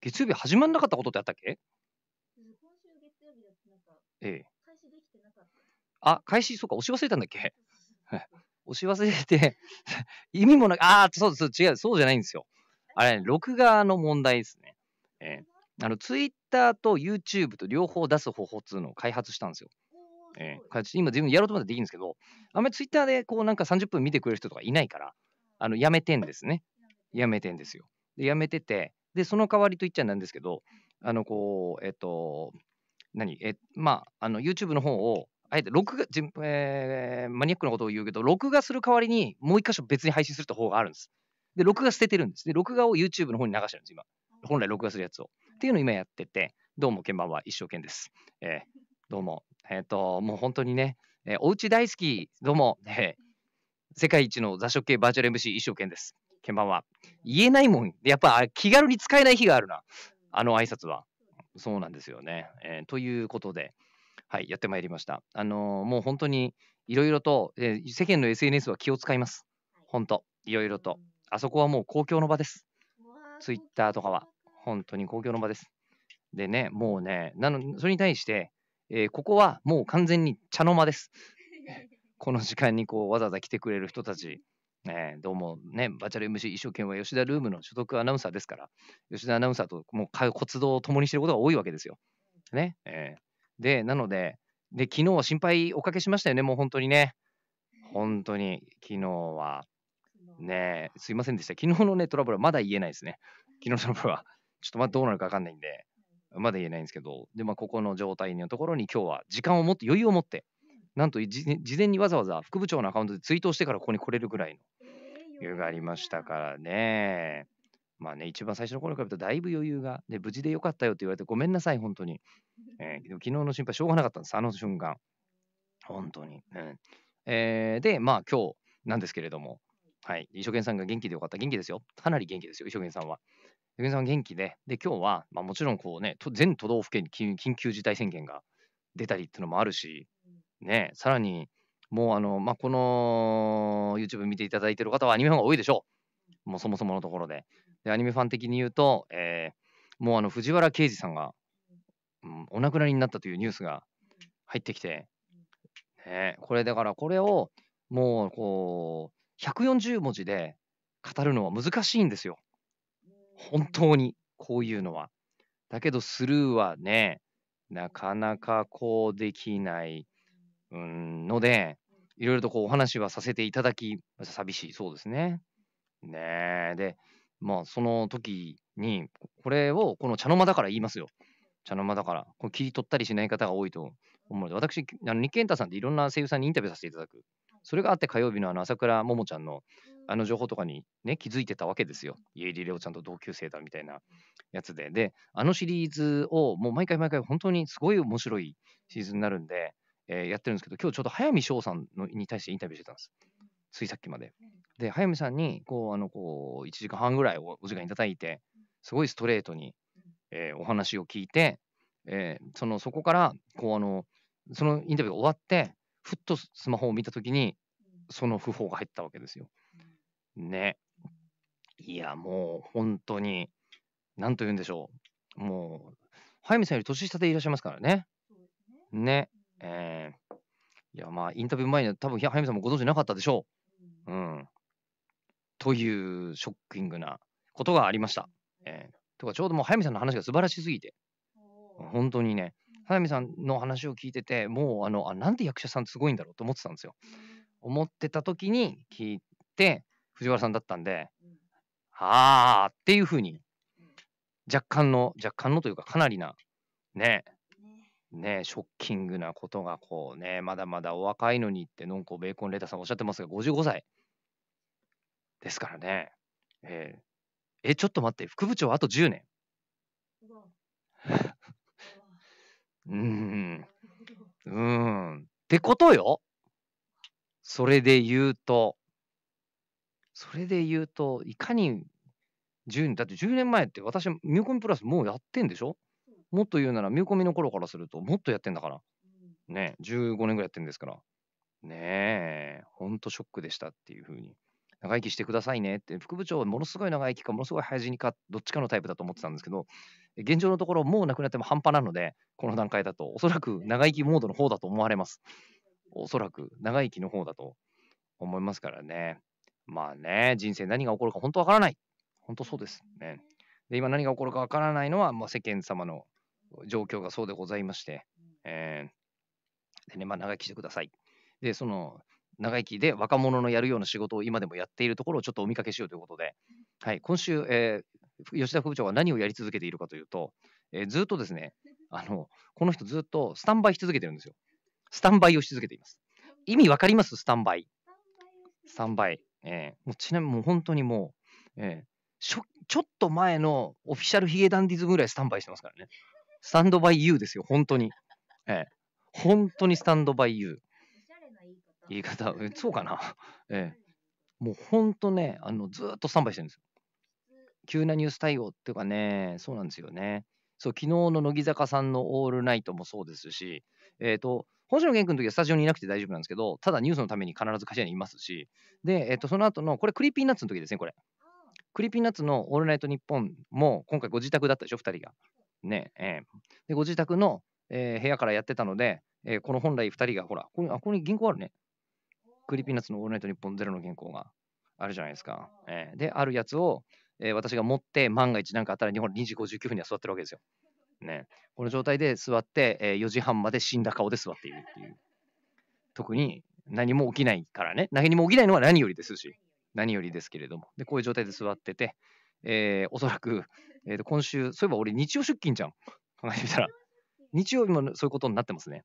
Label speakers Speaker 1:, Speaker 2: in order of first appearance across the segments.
Speaker 1: 月曜日始まんなかったことってあったっけ今週月曜日だってなんか、ええ。開始できてなかった。あ、開始、そうか、押し忘れたんだっけ 押し忘れて 意味もなく、ああ、そうそう、違う、そうじゃないんですよ。あれ、録画の問題ですね。ええ、あの、ツイッターと YouTube と両方出す方法っていうのを開発したんですよ。えー、今、自分やろうと思ったらできるんですけど、あんまりツイッターでこうなんか30分見てくれる人とかいないから、あのやめてんですね。やめてんですよ。でやめてて、で、その代わりと言っちゃなんですけど、あの、こう、えっ、と、何え、まあ、あの、YouTube の方を、あえて録画、えー、マニアックなことを言うけど、録画する代わりに、もう一箇所別に配信するって方があるんです。で、録画捨ててるんです。で、録画を YouTube の方に流してるんです、今。本来録画するやつを。っていうのを今やってて、どうも、鍵盤は一生懸命です。えー、どうも。えっ、ー、と、もう本当にね、えー、お家大好き、どうも、えー、世界一の座食系バーチャル MC 一生懸命です。こんばんは。言えないもん。やっぱ気軽に使えない日があるな。あの挨拶は。そうなんですよね。えー、ということで、はい、やってまいりました。あのー、もう本当にいろいろと、えー、世間の SNS は気を使います。本当、いろいろと。あそこはもう公共の場です。ツイッターとかは、本当に公共の場です。でね、もうね、なのそれに対して、えここはもう完全に茶の間です。この時間にこうわざわざ来てくれる人たち、えー、どうもね、バーチャル MC 一生懸命吉田ルームの所属アナウンサーですから、吉田アナウンサーともう活動を共にしていることが多いわけですよ。ね。えー、で、なので、で、昨日は心配おかけしましたよね、もう本当にね。本当に、昨日は。ねすいませんでした。昨日のね、トラブルはまだ言えないですね。昨日のトラブルは。ちょっとまどうなるかわかんないんで、まだ言えないんですけど、で、まあ、ここの状態のところに今日は時間を持って、余裕を持って、なんと事前にわざわざ副部長のアカウントでツイートしてからここに来れるぐらいの余裕がありましたからね。まあね、一番最初の頃からだいぶ余裕が、で、無事でよかったよって言われて、ごめんなさい、本当に。えー、昨日の心配、しょうがなかったんです、あの瞬間。本当に。うんえー、で、まあ今日なんですけれども、はい、一生懸さんが元気でよかった、元気ですよ。かなり元気ですよ、一生懸さんは。一生懸さんは元気で、で、今日は、まあもちろんこうね、全都道府県に緊急事態宣言が出たりっていうのもあるし、ね、さらに、もうあの、まあ、この YouTube 見ていただいている方はアニメファンが多いでしょう。もうそもそものところで。で、アニメファン的に言うと、えー、もうあの藤原啓治さんが、うん、お亡くなりになったというニュースが入ってきて、ね、これだからこれをもうこう、140文字で語るのは難しいんですよ。本当に、こういうのは。だけどスルーはね、なかなかこうできない。うんので、いろいろとこうお話はさせていただき、寂しい、そうですね。ねえ。で、まあ、その時に、これを、この茶の間だから言いますよ。茶の間だから。これ切り取ったりしない方が多いと思うので、私、あの日健太さんっていろんな声優さんにインタビューさせていただく。それがあって火曜日のあの朝倉桃ちゃんのあの情報とかにね、気づいてたわけですよ。家入レオちゃんと同級生だみたいなやつで。で、あのシリーズをもう毎回毎回本当にすごい面白いシーズンになるんで、えー、やってるんですけど、今日ちょうど早見翔さんのに対してインタビューしてたんです。ついさっきまで。で、早見さんにこうあのこう1時間半ぐらいお時間いただいて、すごいストレートに、えー、お話を聞いて、えー、そのそこからこうあのそのインタビューが終わって、ふっとスマホを見たときに、その訃報が入ったわけですよ。ね。いや、もう本当に、なんと言うんでしょう。もう、早見さんより年下でいらっしゃいますからね。ね。えー、いや、まあ、インタビュー前には多分、早見さんもご存知なかったでしょう。うん。というショッキングなことがありました。えー、とか、ちょうどもう早見さんの話が素晴らしすぎて、本当にね、早見さんの話を聞いてて、もう、あの、あなんで役者さんすごいんだろうと思ってたんですよ。思ってた時に聞いて、藤原さんだったんで、ああっていうふうに、若干の、若干のというか、かなりな、ね、ね、ショッキングなことがこうね、まだまだお若いのにってのんこベーコンレーターさんおっしゃってますが、55歳ですからね。えー、え、ちょっと待って、副部長あと10年。うん。う ん。ってことよ。それで言うと、それで言うと、いかに10年、だって10年前って私、ミューコンプラスもうやってんでしょもっと言うなら見込みの頃からするともっとやってんだから。ね、15年ぐらいやってんですから。ねえ、ほんとショックでしたっていうふうに。長生きしてくださいねって、副部長はものすごい長生きか、ものすごい早死にか、どっちかのタイプだと思ってたんですけど、現状のところ、もう亡くなっても半端なので、この段階だと、おそらく長生きモードの方だと思われます。おそらく長生きの方だと思いますからね。まあね、人生何が起こるか本当わからない。本当そうですね。で、今何が起こるかわからないのは、まあ、世間様の状況がそうでございまして、えー、でね、まあ、長生きしてください。で、その、長生きで若者のやるような仕事を今でもやっているところをちょっとお見かけしようということで、はい、今週、えー、吉田副部長は何をやり続けているかというと、えー、ずっとですねあの、この人ずっとスタンバイし続けてるんですよ。スタンバイをし続けています。意味わかりますスタンバイ。スタンバイ。えー、もうちなみにもう本当にもう、えー、ちょっと前のオフィシャルヒゲダンディズムぐらいスタンバイしてますからね。スタンドバイユーですよ、本当に。ええ。本当にスタンドバイユー。言い方、えそうかな。ええ。もう本当ね、あの、ずっとスタンバイしてるんですよ。急なニュース対応っていうかね、そうなんですよね。そう、昨日の乃木坂さんのオールナイトもそうですし、えっ、ー、と、星野源君の時はスタジオにいなくて大丈夫なんですけど、ただニュースのために必ず会社にいますし、で、えっ、ー、と、その後の、これ、クリーピーナッツの時ですね、これ。クリーピーナッツのオールナイトニッポンも、今回ご自宅だったでしょ、2人が。ね、えー、でご自宅の、えー、部屋からやってたので、えー、この本来2人が、ほら、ここにあここに銀行あるね。クリピーナッツのオールナイト日本ゼロの銀行があるじゃないですか。えー、で、あるやつを、えー、私が持って、万が一何かあったら、日本2時59分には座ってるわけですよ。ね、この状態で座って、えー、4時半まで死んだ顔で座っているっていう。特に何も起きないからね、何も起きないのは何よりですし、何よりですけれども、でこういう状態で座ってて、えー、おそらくえっ、ー、と、今週、そういえば俺日曜出勤じゃん。考えてみたら。日曜日もそういうことになってますね。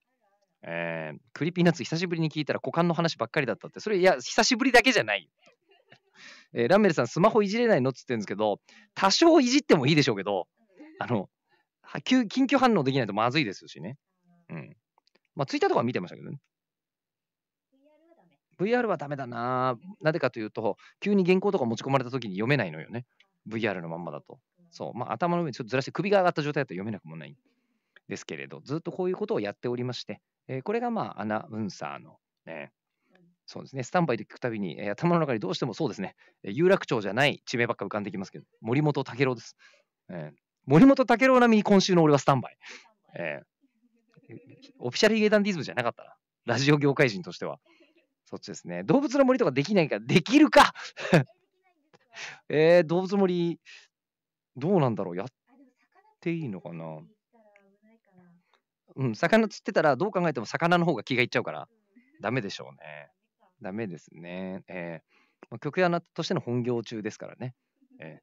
Speaker 1: えー、クリピーナッツ久しぶりに聞いたら股間の話ばっかりだったって。それ、いや、久しぶりだけじゃない。えー、ランメルさん、スマホいじれないのっつってるんですけど、多少いじってもいいでしょうけど、あの、急緊急反応できないとまずいですしね。うん。まあ、ツイッターとか見てましたけどね。VR はダメだな。なぜかというと、急に原稿とか持ち込まれた時に読めないのよね。VR のまんまだと。そう、まあ、頭の上にちょっとずらして首が上がった状態だと読めなくもないんですけれど、ずっとこういうことをやっておりまして、えー、これがまあアナウンサーの、ね、そうですね、スタンバイで聞くたびに、えー、頭の中にどうしてもそうですね、え有楽町じゃない地名ばっか浮かんできますけど、森本武郎です。えー、森本武郎並みに今週の俺はスタンバイ。えー、オフィシャルヒゲダンディズムじゃなかったな。ラジオ業界人としては。そっちですね。動物の森とかできないかできるか えー、動物の森、どうなんだろう、やっていいのかな。うん、魚釣ってたら、どう考えても魚の方が気がいっちゃうから、ダメでしょうね。ダメですね。えー、まあ、曲屋としての本業中ですからね。えー、で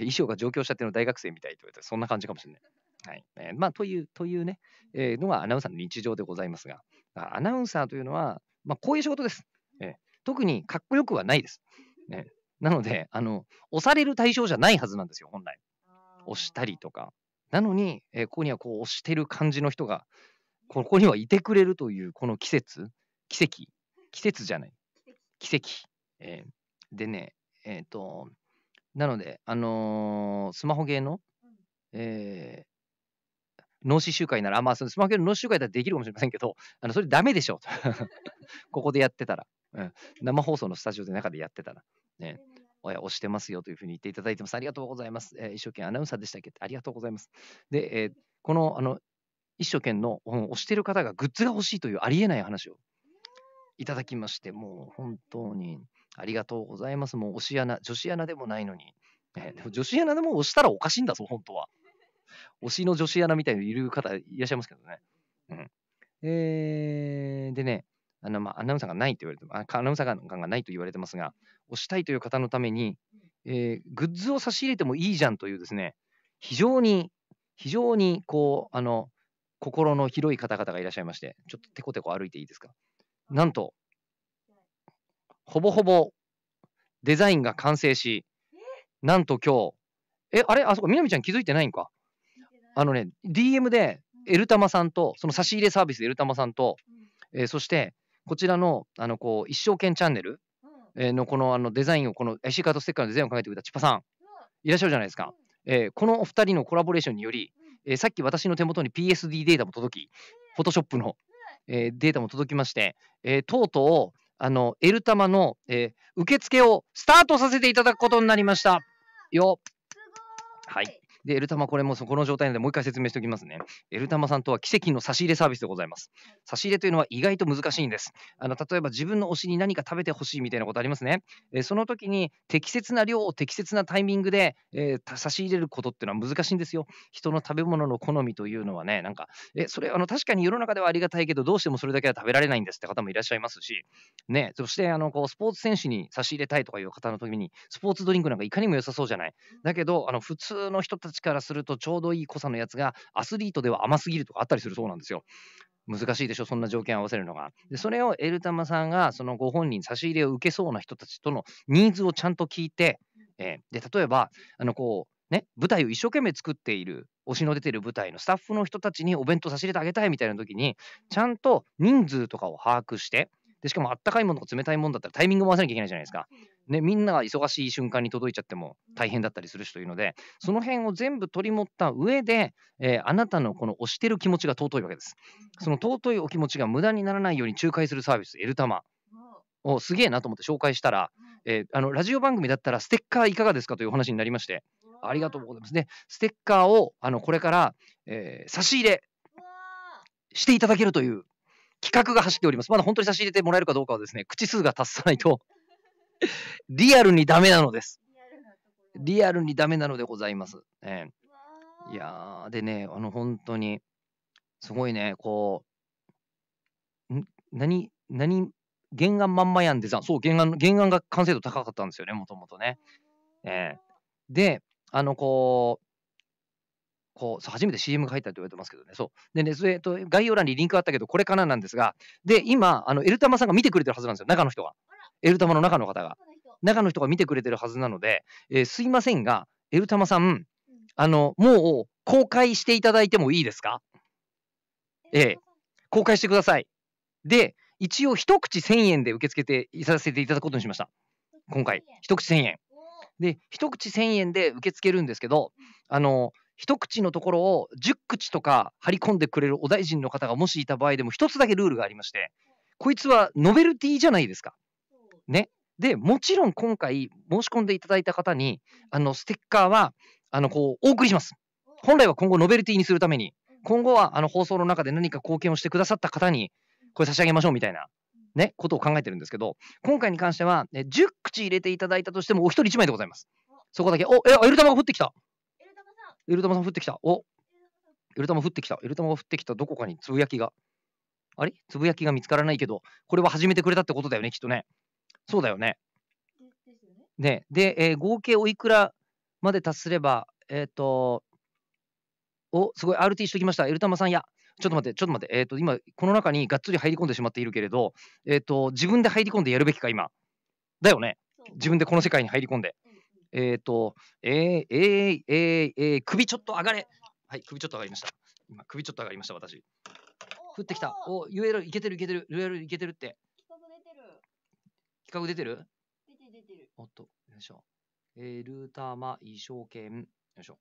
Speaker 1: 衣装が上京したての大学生みたいと言われて、そんな感じかもしれない。はい。えー、まあ、という、というね、えー、のがアナウンサーの日常でございますが、アナウンサーというのは、まあ、こういう仕事です。えー、特にかっこよくはないです。ね、なので、あの、押される対象じゃないはずなんですよ、本来。押したりとか、なのに、えー、ここにはこう押してる感じの人が、ここにはいてくれるという、この季節、奇跡、季節じゃない、奇跡。えー、でね、えっ、ー、と、なので、あのスマホゲーの、え脳死集会なら、まあ、そのスマホゲーの脳死集会だったらできるかもしれませんけど、あのそれダメでしょ、ここでやってたら、うん、生放送のスタジオで中でやってたら。ね、押してますよというふうに言っていただいてます。ありがとうございます。えー、一生懸命アナウンサーでしたっけありがとうございます。で、えー、このあの一生懸命の押してる方がグッズが欲しいというありえない話をいただきまして、もう本当にありがとうございます。もう押し穴、女子穴でもないのに。えー、でも女子穴でも押したらおかしいんだぞ、本当は。推しの女子穴みたいにいる方いらっしゃいますけどね。うん、えー、でね、あのまあアナウンサーがないと言われてあアナウンサーががないと言われてますが、押したいという方のために、えー、グッズを差し入れてもいいじゃんというですね、非常に、非常にこう、あの、心の広い方々がいらっしゃいまして、ちょっとてこてこ歩いていいですか。なんと、ほぼほぼデザインが完成し、なんと今日、え、あれあそこ、みなみちゃん気づいてないんかあのね、DM で、エルタマさんと、その差し入れサービスでエルタマさんと、えー、そして、こちらの、あの、こう、一生懸チャンネルのこのあのデザインを、この IC カードステッカーのデザインを考えてくれた千葉さん、いらっしゃるじゃないですか。えー、このお二人のコラボレーションにより、えー、さっき私の手元に PSD データも届き、フォトショップの、えー、データも届きまして、えー、とうとう、あの、L 玉の、えー、受付をスタートさせていただくことになりました。よ。はい。で、エルタマ、これもこの状態なので、もう一回説明しておきますね。エルタマさんとは奇跡の差し入れサービスでございます。差し入れというのは意外と難しいんです。あの例えば、自分の推しに何か食べてほしいみたいなことありますね。えその時に、適切な量を適切なタイミングで、えー、差し入れることっていうのは難しいんですよ。人の食べ物の好みというのはね、なんか、えそれあの、確かに世の中ではありがたいけど、どうしてもそれだけは食べられないんですって方もいらっしゃいますし、ね、そしてあのこうスポーツ選手に差し入れたいとかいう方の時に、スポーツドリンクなんかいかにも良さそうじゃない。だけど、あの普通の人たちからするとちょうどいい濃さのやつが、アスリートでは甘すぎるとかあったりするそうなんですよ。難しいでしょ、そんな条件合わせるのが。で、それをエルタマさんが、そのご本人、差し入れを受けそうな人たちとのニーズをちゃんと聞いて、えー、で、例えば、あの、こう、ね、舞台を一生懸命作っている、推しの出てる舞台のスタッフの人たちにお弁当差し入れてあげたいみたいな時に、ちゃんと人数とかを把握して、で、しかもあったかいものと冷たいものだったらタイミングを合わせなきゃいけないじゃないですか。ね、みんなが忙しい瞬間に届いちゃっても大変だったりするしというので、その辺を全部取り持った上で、えー、あなたのこの押してる気持ちが尊いわけです。その尊いお気持ちが無駄にならないように仲介するサービス、エルタマをすげえなと思って紹介したら、えー、あのラジオ番組だったらステッカーいかがですかという話になりまして、ありがとうございますね。ステッカーをあのこれから、えー、差し入れしていただけるという企画が走っております。まだ本当に差し入れてもらえるかどうかはですね、口数が達さないとリアルにダメなのです。リアルにダメなのでございます。ね、いやー、でね、あの、本当に、すごいね、こう、ん何、何、原案まんまやんでさ、そう、原案、原案が完成度高かったんですよね、もともとね。えー、で、あの、こう、こう、初めて CM が入ったと言われてますけどね、そう。でね、それと概要欄にリンクあったけど、これかななんですが、で、今、あの、エルタマさんが見てくれてるはずなんですよ、中の人が。エルタマの中の方が。中の人が見てくれてるはずなので、えー、すいませんが、エルタマさん、あの、もう公開していただいてもいいですかええー、公開してください。で、一応一口1000円で受け付けていさせていただくことにしました。今回、一口1000円。で、一口1000円で受け付けるんですけど、あの、一口のところを10口とか張り込んでくれるお大臣の方がもしいた場合でも一つだけルールがありまして、こいつはノベルティじゃないですか。ね。で、もちろん今回申し込んでいただいた方に、あの、ステッカーは、あの、こう、お送りします。本来は今後ノベルティにするために、今後はあの放送の中で何か貢献をしてくださった方に、これ差し上げましょうみたいな、ね、ことを考えてるんですけど、今回に関しては、ね、10口入れていただいたとしても、お一人1枚でございます。そこだけ、お、え、エイル玉が降ってきた。ゆるたまさん降ってきた。おゆるたま降ってきた。ゆるたまが降ってきた。どこかにつぶやきが。あれつぶやきが見つからないけど、これは始めてくれたってことだよね、きっとね。そうだよね。ねで、えー、合計おいくらまで達すれば、えっ、ー、と、お、すごい、RT しときました。エルタマさん、や、ちょっと待って、ちょっと待って、えっ、ー、と、今、この中にがっつり入り込んでしまっているけれど、えっ、と、自分で入り込んでやるべきか、今。だよね。自分でこの世界に入り込んで。えっ、ー、と、えー、えー、えー、えー、首ちょっと上がれ。はい、首ちょっと上がりました。今、首ちょっと上がりました、私。降ってきた。お、UL いけてるいけてる、UL いけてるって。企画出てる。企画出てる出てる出てる。おっと、よいしょ。えー、ルーターマ、衣装券。よいしょ。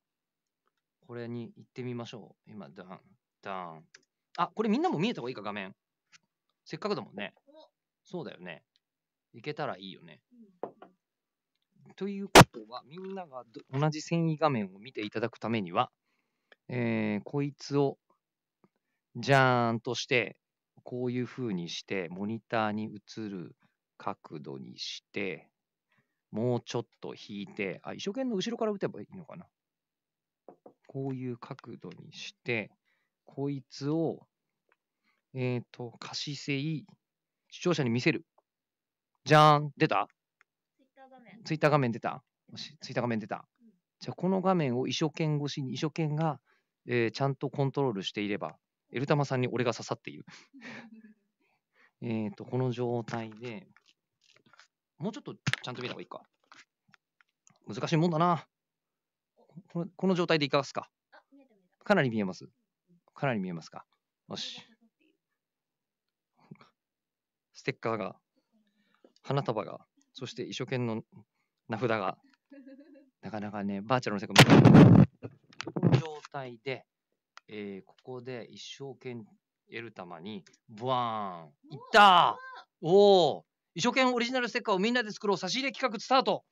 Speaker 1: これに行ってみましょう。今、ダン、ダン。あ、これみんなも見えた方がいいか、画面。せっかくだもんね。そうだよね。いけたらいいよね。うんということは、みんなが同じ繊維画面を見ていただくためには、えー、こいつをじゃーんとして、こういう風にして、モニターに映る角度にして、もうちょっと引いて、あ、一生懸命後ろから打てばいいのかな。こういう角度にして、こいつを、えっ、ー、と、可視性、視聴者に見せる。じゃーん、出たツイッター画面出たツイッター画面出た。じゃあ、この画面を一生懸越しに、一生懸が、えー、ちゃんとコントロールしていれば、エルタマさんに俺が刺さっている。えっと、この状態で、もうちょっとちゃんと見た方がいいか。難しいもんだな。このこの状態でいかがですかかなり見えます。かなり見えますか。よし。ステッカーが、花束がそして一生懸命の名札が、なかなかね、バーチャルの世界、この状態で、えー、ここで一生懸命エルタマに、ブワーンいったおお一生懸命オリジナルステッカーをみんなで作ろう差し入れ企画スタート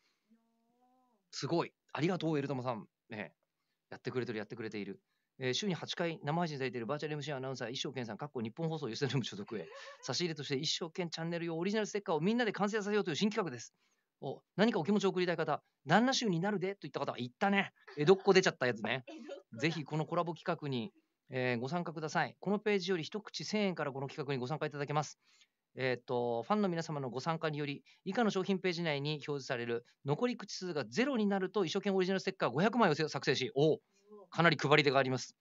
Speaker 1: すごいありがとう、エルタマさん。ね、やってくれてる、やってくれている。えー、週に8回生配信されているバーチャル MC アナウンサー、一生健さん、かっ日本放送ユースルーム所属へ、差し入れとして一生健チャンネル用オリジナルステッカーをみんなで完成させようという新企画です。お何かお気持ちを送りたい方、旦那衆になるでといった方、言ったね。江戸っ子出ちゃったやつね。ぜひこのコラボ企画に、えー、ご参加ください。このページより一口1000円からこの企画にご参加いただけます。えっ、ー、と、ファンの皆様のご参加により、以下の商品ページ内に表示される残り口数がゼロになると、一生懸命オリジナルステッカー500枚を作成し、おお、かなり配り手があります。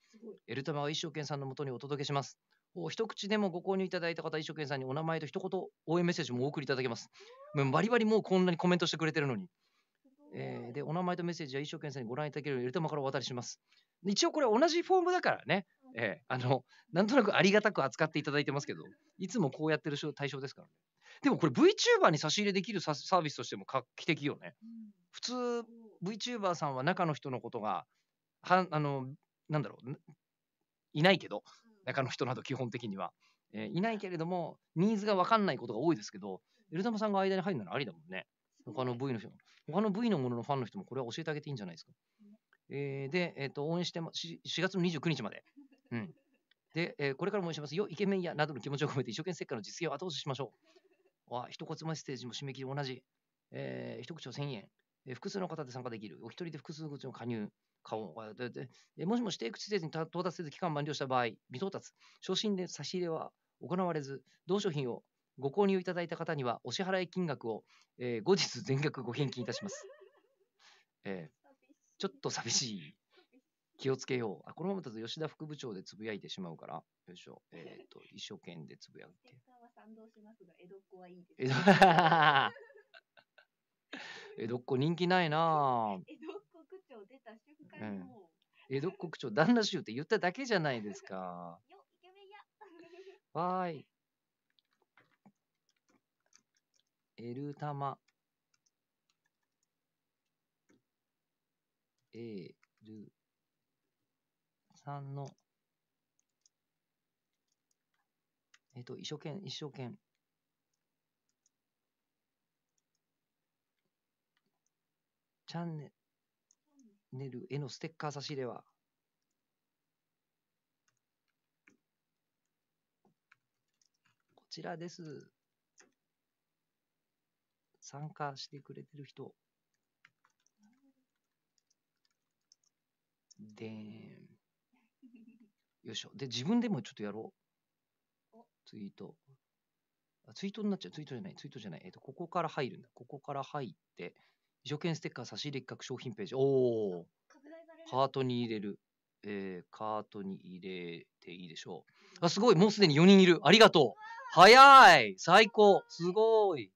Speaker 1: エルタマは一生懸命さんのもとにお届けします。お一口でもご購入いただいた方、一生懸命さんにお名前と一言応援メッセージもお送りいただけます。もうバリバリもうこんなにコメントしてくれてるのに。えー、で、お名前とメッセージは一生懸命にご覧いただけるようゆるたまからお渡りします。一応これ同じフォームだからね、えー、あの、なんとなくありがたく扱っていただいてますけど、いつもこうやってる対象ですからね。でもこれ VTuber に差し入れできるサービスとしても画期的よね。普通 VTuber さんは中の人のことが、はあの、なんだろう、いないけど、中の人など基本的には。えー、いないけれども、ニーズが分かんないことが多いですけど、エルタマさんが間に入るならありだもんね。他の V の人他の部位のもののファンの人もこれは教えてあげていいんじゃないですか。えー、で、えーと、応援してま、4月の29日まで。うん。で、えー、これからも応援しますよ、イケメンやなどの気持ちを込めて一生懸命結果の実現を後押ししましょう。わ一ツマッセージも締め切り同じ。えー、一口を1000円、えー、複数の方で参加できる。お一人で複数口の加入。顔ででえもしも指定口施設に到達せず期間満了した場合、未到達、昇進で差し入れは行われず、同商品をご購入いただいた方にはお支払い金額を、えー、後日全額ご返金いたします。えー、ちょっと寂しい。気をつけよう。あこのままだと吉田副部長でつぶやいてしまうから、よいしょ、えっ、ー、と、一生懸命つぶやいて。江戸っ子人気ないな 江戸っ子区長出た瞬間にもう、江戸っ子区長旦那衆って言っただけじゃないですか。よ、イケメンや。はい。エルたまえるさんのえっ、ー、と、一生懸一生懸チャンネルへのステッカー差し入れは、こちらです。参加してくれてる人。で、よいしょ。で、自分でもちょっとやろう。ツイート。あツイートになっちゃう。ツイートじゃない。ツイートじゃない。えっ、ー、と、ここから入るんだ。ここから入って、条件ステッカー差し入れ企画商品ページ。おお。カートに入れる。えー、カートに入れていいでしょう。あ、すごい。もうすでに4人いる。ありがとう。早い。最高。すごい。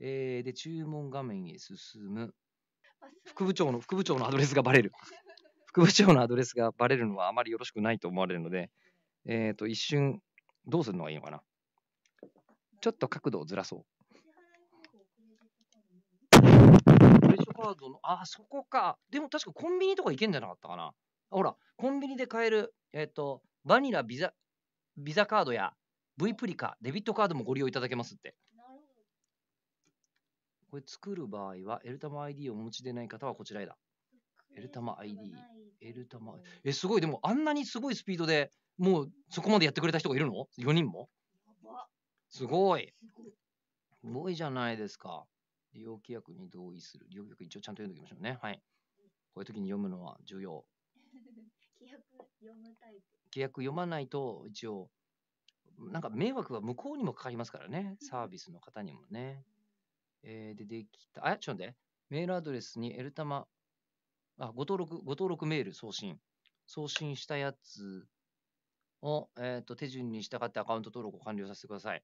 Speaker 1: えー、で、注文画面へ進む。副部長の、副部長のアドレスがバレる。副部長のアドレスがバレるのはあまりよろしくないと思われるので、えっ、ー、と、一瞬、どうするのがいいのかな。ちょっと角度をずらそう。クレジットカードの、あ、そこか。でも確かコンビニとか行けんじゃなかったかな。ほら、コンビニで買える、えっ、ー、と、バニラビザ、ビザカードや V プリカ、デビットカードもご利用いただけますって。これ作る場合は、エルタマ ID をお持ちでない方はこちらへだ。エルタマ ID。エルタマ。え、すごい。でも、あんなにすごいスピードで、もうそこまでやってくれた人がいるの ?4 人もすごい。すごいじゃないですか。利用規約に同意する。利用規約一応ちゃんと読んでおきましょうね。はい。こういう時に読むのは重要。規約読規約読まないと、一応、なんか迷惑は向こうにもかかりますからね。サービスの方にもね。えー、出てきた。あ、ちょっと待って。メールアドレスにエルタマ、あ、ご登録、ご登録メール送信。送信したやつを、えっ、ー、と、手順に従ってアカウント登録を完了させてください。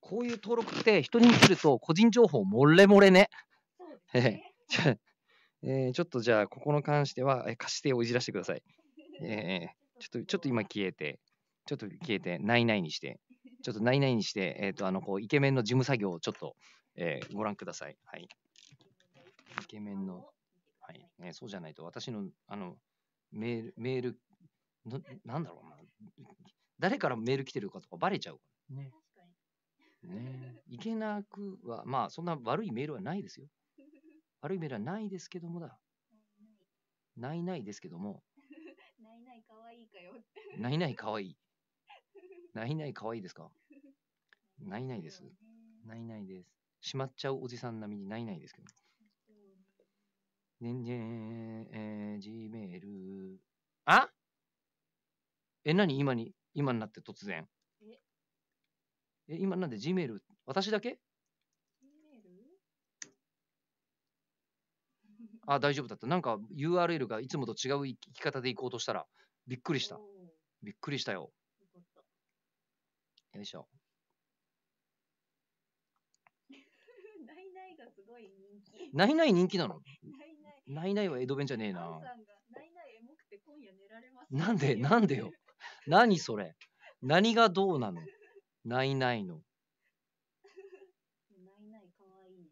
Speaker 1: こういう登録って人に見せると個人情報もれもれね。ね えー、ちょっとじゃあ、ここの関しては、えー、貸してをいじらせてください。えー、ちょっと、ちょっと今消えて、ちょっと消えて、ないないにして。ちょっとないないにして、えっ、ー、と、あの、こう、イケメンの事務作業をちょっと、えー、ご覧ください。はい。イケメンの、はい。ね、そうじゃないと、私の、あの、メール、メール、ななんだろうな。誰からメール来てるかとかばれちゃうね。ね。いけなくは、まあ、そんな悪いメールはないですよ。悪いメールはないですけどもだ。ないないですけども。ないないかわいいかよ。ないないかわいい。ないないかわいですか ないないです。ないないです。しまっちゃうおじさん並みにないないですけど。ねんん、えー、じめる。あえ、なに今に、今になって突然。え、今なんで G メール私だけあ、大丈夫だった。なんか URL がいつもと違う生き方で行こうとしたら、びっくりした。びっくりしたよ。よいしょ。ないないがすごい人気。ないない人気なのないない。ないないは江戸弁じゃねえな。なんでなんでよ。何それ。何がどうなのないないの。ないないかわいい。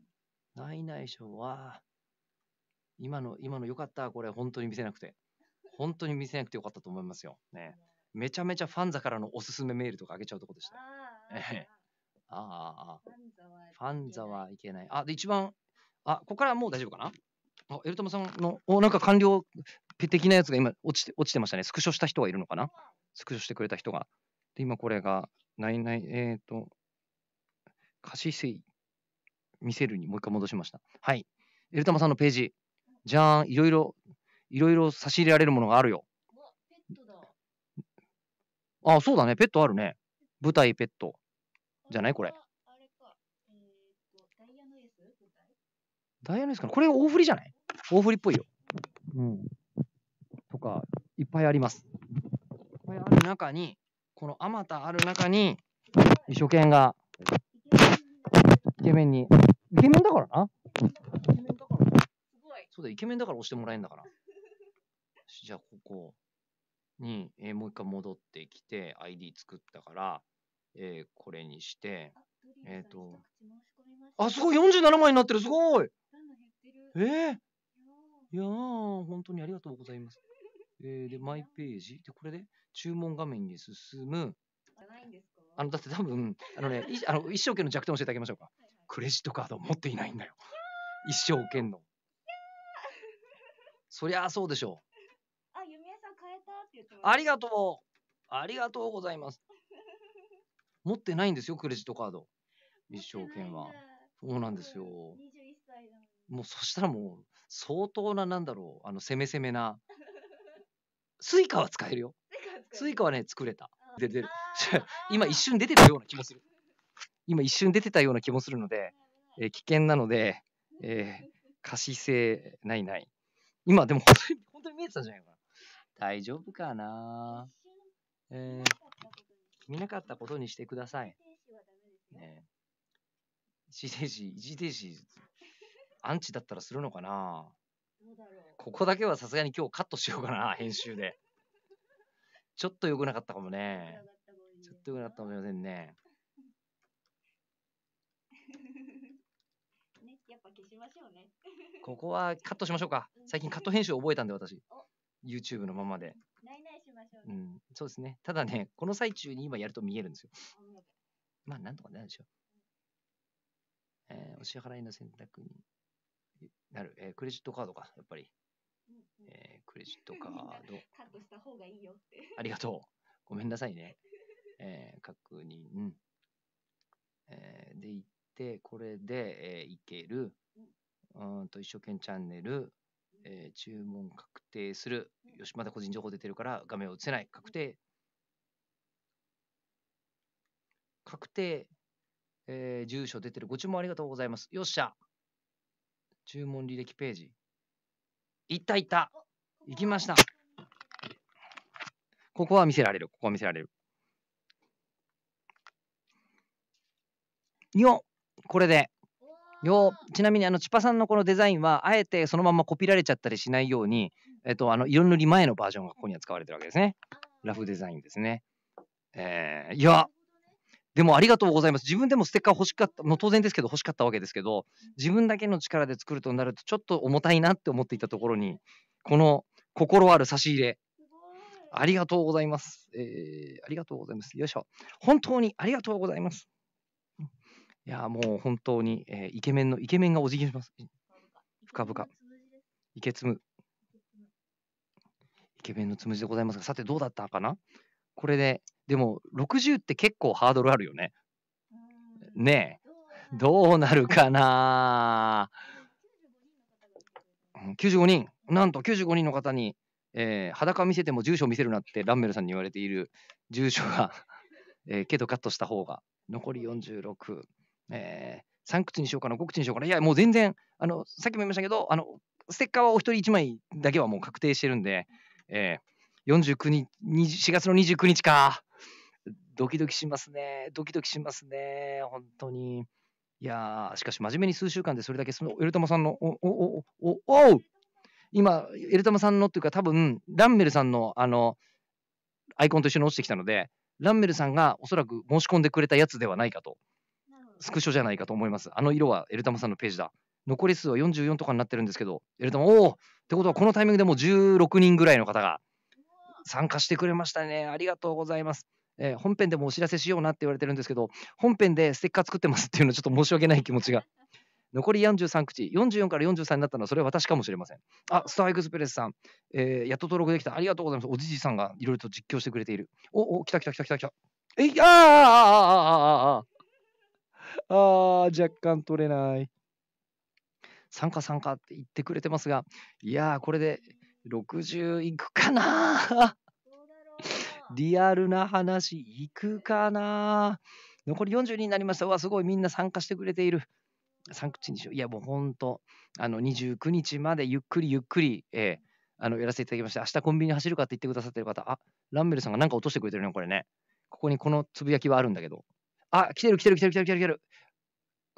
Speaker 1: ないないしょは、今の、今のよかった。これ本当に見せなくて。本当に見せなくてよかったと思いますよ。ね。めちゃめちゃファンザからのおすすめメールとかあげちゃうとこでした。ああ、ファンザはいけない。あ、で、一番、あ、ここからもう大丈夫かなあ、エルトマさんの、お、なんか完了的なやつが今落ちて、落ちてましたね。スクショした人がいるのかなスクショしてくれた人が。で、今これが、ないない、えっ、ー、と、歌詞せい、見せるにもう一回戻しました。はい。エルタマさんのページ。じゃーん、いろいろ、いろいろ差し入れられるものがあるよ。あ、そうだね。ペットあるね。舞台ペット。じゃないこれ。ダイヤのエースかなこれ大振りじゃない大振りっぽいよ。うん。とか、いっぱいあります。いっぱいある中に、このあまたある中に、一生懸が、イケメンに、イケメンだからな。イケメンだから。すごい。そうだ、イケメンだから押してもらえんだから。じゃあ、ここ。に、えー、もう一回戻ってきて、ID 作ったから、えー、これにして、えっ、ー、と、あ、すごい !47 枚になってるすごいえー、いやー、本当にありがとうございます。えー、で、マイページ。で、これで注文画面に進む。あの、だって多分、あのね、あの一生懸の弱点教えてあげましょうか。はいはい、クレジットカードを持っていないんだよ。一生懸の。そりゃあそうでしょう。ありがとう。ありがとうございます。持ってないんですよ、クレジットカード。立証券は。そうなんですよ。もうそしたらもう、相当な、なんだろう、あの、攻め攻めな。スイカは使えるよ。スイカはね、作れた。で、る今一瞬出てるような気もする。今一瞬出てたような気もするので、えー、危険なので、えー、可視性ないない。今でも本当に、本当に見えてたんじゃないかな。大丈夫かなえー、見なかったことにしてください。ね、一時停止、一時停止、アンチだったらするのかなここだけはさすがに今日カットしようかな、編集で。ちょっと良くなかったかもね。ちょっと良くなったかもしれませんね、やっぱ消しましょうね。ここはカットしましょうか。最近カット編集覚えたんで、私。YouTube のままで。ないないしましょう、うん、そうですね。ただね、この最中に今やると見えるんですよ。まあ、なんとかなるでしょう。えーお支払いの選択になる。えークレジットカードか、やっぱり。えークレジットカード。カットした方がいいよって。ありがとう。ごめんなさいね。えー確認。えーで、行って、これで、えーいける。うんと、一生懸命チャンネル。えー、注文確定する。よし、まだ個人情報出てるから画面を映せない。確定。確定。えー、住所出てる。ご注文ありがとうございます。よっしゃ。注文履歴ページ。いったいった。行きました。ここは見せられる。ここは見せられる。よこれでよちなみにあの千葉さんのこのデザインはあえてそのままコピられちゃったりしないように、えっと、あの色塗り前のバージョンがここには使われてるわけですね。ラフデザインですね。えー、いや、でもありがとうございます。自分でもステッカー欲しかった、もう当然ですけど欲しかったわけですけど、自分だけの力で作るとなるとちょっと重たいなって思っていたところに、この心ある差し入れ、ありがとうございます。えー、ありがとうございます。よいしょ。本当にありがとうございます。いや、もう本当に、えー、イケメンの、イケメンがお辞儀します。深々。イケつむ。イケメンのつむじでございますが、さてどうだったかなこれで、でも60って結構ハードルあるよね。ねえ。どうなるかな95人、なんと95人の方に、えー、裸見せても住所見せるなってランメルさんに言われている住所が、えー、けどカットした方が、残り46。えー、3口にしようかな、5口にしようかな。いや、もう全然、あの、さっきも言いましたけど、あの、ステッカーはお一人1枚だけはもう確定してるんで、えー、49日、4月の29日か。ドキドキしますね。ドキドキしますね。本当に。いやしかし真面目に数週間でそれだけ、その、エルタマさんの、お、お、お、お、おお。今、エルタマさんのっていうか、多分、ランメルさんの、あの、アイコンと一緒に落ちてきたので、ランメルさんがおそらく申し込んでくれたやつではないかと。スクショじゃないかと思います。あの色はエルタマさんのページだ。残り数は44とかになってるんですけど、エルタマ、おおってことはこのタイミングでもう16人ぐらいの方が参加してくれましたね。ありがとうございます。えー、本編でもお知らせしようなって言われてるんですけど、本編でステッカー作ってますっていうのはちょっと申し訳ない気持ちが。残り43口、44から43になったのはそれは私かもしれません。あ、スターエクスプレスさん、えー、やっと登録できた。ありがとうございます。おじじさんがいろいろと実況してくれている。お、お、来た来た来た来た来た。えい、あああああああああ。あー、若干取れない。参加参加って言ってくれてますが、いやー、これで60いくかなリアルな話、いくかな残り40になりました。うわ、すごい、みんな参加してくれている。サンクチにしよう。いや、もう本当、あの、29日までゆっくりゆっくり、えー、あの、やらせていただきました。明日コンビニ走るかって言ってくださってる方、あ、ランベルさんが何か落としてくれてるね、これね。ここにこのつぶやきはあるんだけど。あ、来てる来てる来てる来てる来てる来てる。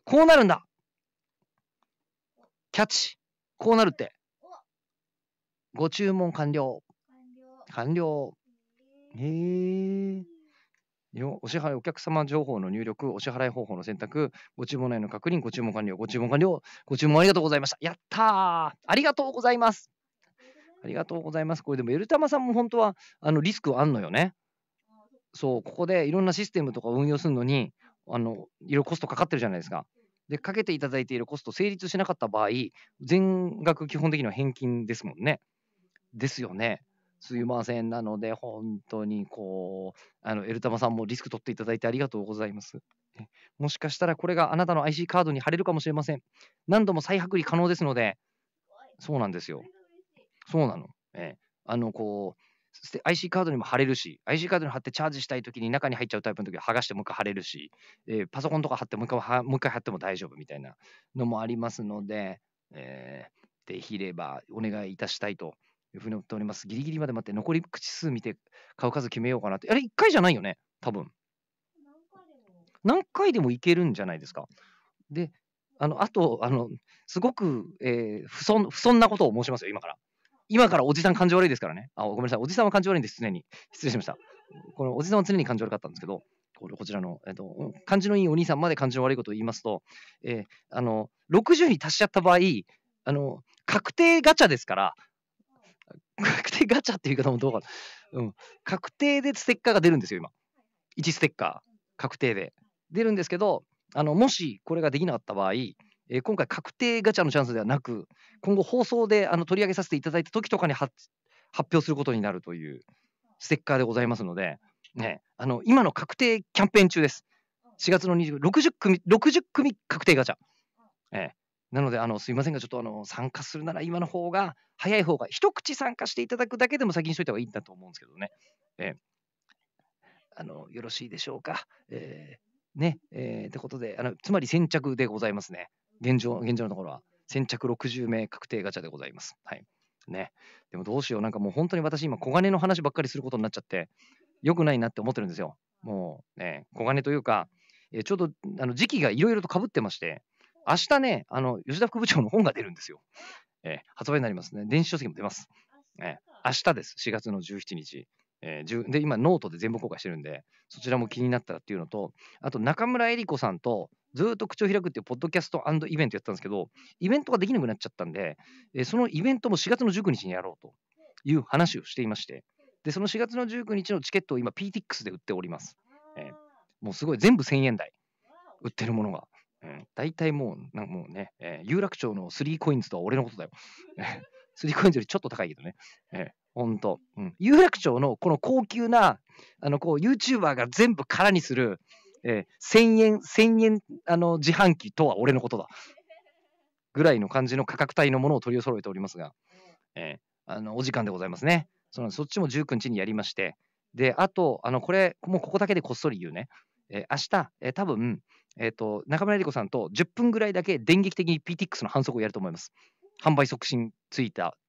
Speaker 1: こうなるんだ。キャッチ。こうなるって。ご注文完了。完了。へえ。よお支払いお客様情報の入力、お支払い方法の選択、ご注文内の確認、ご注文完了、ご注文完了、ご注文ありがとうございました。やったーありがとうございますありがとうございます。これでも、エルタマさんも本当は、あの、リスクはあんのよね。そう、ここでいろんなシステムとか運用するのに、あの、いろいろコストかかってるじゃないですか。で、かけていただいているコスト成立しなかった場合、全額基本的には返金ですもんね。ですよね。すいません。なので、本当にこう、あの、エルタマさんもリスク取っていただいてありがとうございます。もしかしたらこれがあなたの IC カードに貼れるかもしれません。何度も再剥離可能ですので、そうなんですよ。そうなの。ええ、あの、こう、そして IC カードにも貼れるし、IC カードに貼ってチャージしたいときに中に入っちゃうタイプのときは剥がしてもう一回貼れるし、えー、パソコンとか貼ってもう一回はもう一回貼っても大丈夫みたいなのもありますので、えー、できればお願いいたしたいというふうに思っております。ギリギリまで待って、残り口数見て買う数決めようかなって。あれ、一回じゃないよね、多分。何回でもいけるんじゃないですか。で、あの、あと、あの、すごく、えー、不損、不損なことを申しますよ、今から。今からおじさん感情悪いですからね。あ、ごめんなさい。おじさんは感情悪いんです、常に。失礼しました。このおじさんは常に感情悪かったんですけど、これこちらの、えっと、感じのいいお兄さんまで感情悪いことを言いますと、えー、あの、60に達しちゃった場合、あの、確定ガチャですから、確定ガチャっていう言い方もどうかな。うん。確定でステッカーが出るんですよ、今。1ステッカー。確定で。出るんですけど、あの、もしこれができなかった場合、えー、今回確定ガチャのチャンスではなく、今後放送であの取り上げさせていただいた時とかに発表することになるというステッカーでございますので、ね、あの今の確定キャンペーン中です。4月の20、60組、60組確定ガチャ。えーなので、あのすいませんが、ちょっとあの参加するなら今の方が、早い方が、一口参加していただくだけでも先にしといた方がいいんだと思うんですけどね。えー、あのよろしいでしょうか。えー、ね、えー、ってことであの、つまり先着でございますね。現状、現状のところは先着60名確定ガチャでございます。はい。ね。でもどうしよう。なんかもう本当に私今、小金の話ばっかりすることになっちゃって、良くないなって思ってるんですよ。もうね、小金というか、えちょうどあの時期がいろいろとかぶってまして、明日ね、あの、吉田副部長の本が出るんですよ。えー、発売になりますね。電子書籍も出ます。えー、明日です。4月の17日。えー、で、今、ノートで全部公開してるんで、そちらも気になったらっていうのと、あと、中村江里子さんと、ずっと口を開くっていうポッドキャストイベントやったんですけど、イベントができなくなっちゃったんで、えー、そのイベントも4月の19日にやろうという話をしていまして、で、その4月の19日のチケットを今、PTX で売っております。えー、もうすごい、全部1000円台、売ってるものが。うん、大体もう、なんもうね、えー、有楽町の3コインズとは俺のことだよ。3コインズよりちょっと高いけどね。えー本当、うん、有楽町のこの高級な、あの、こう、YouTuber が全部空にする、えー、1000円、千円、あの、自販機とは俺のことだ。ぐらいの感じの価格帯のものを取り揃えておりますが、えー、あの、お時間でございますね。そのそっちも19日にやりまして、で、あと、あの、これ、もうここだけでこっそり言うね。えー、明日、えー、多分、えっ、ー、と、中村理子さんと10分ぐらいだけ電撃的に PTX の反則をやると思います。販売促進ツイーター、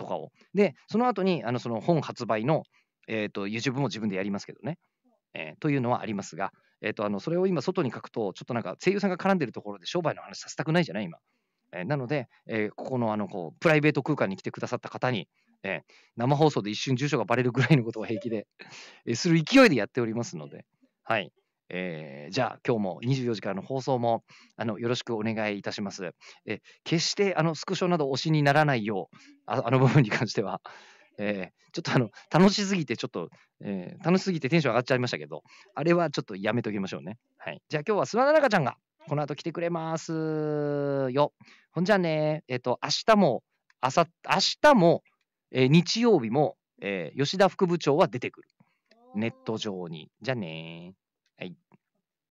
Speaker 1: とかを。で、その後にあのその本発売の、えーと、YouTube も自分でやりますけどね、えー、というのはありますが、えーとあの、それを今外に書くと、ちょっとなんか声優さんが絡んでるところで商売の話させたくないじゃない、今。えー、なので、えー、ここのあのこうプライベート空間に来てくださった方に、えー、生放送で一瞬住所がばれるぐらいのことを平気で、えする勢いでやっておりますので、はい。えー、じゃあ今日も24時からの放送もあのよろしくお願いいたします。え決してあのスクショなど推しにならないようあ あの部分に関しては。えー、ちょっとあの楽しすぎて、ちょっと、えー、楽しすぎてテンション上がっちゃいましたけど、あれはちょっとやめときましょうね。はい、じゃあ今日は砂田中ちゃんがこの後来てくれますよ。ほんじゃね、えっ、ー、と、明日も、あさ、明日も、えー、日曜日も、えー、吉田副部長は出てくる。ネット上に。じゃあね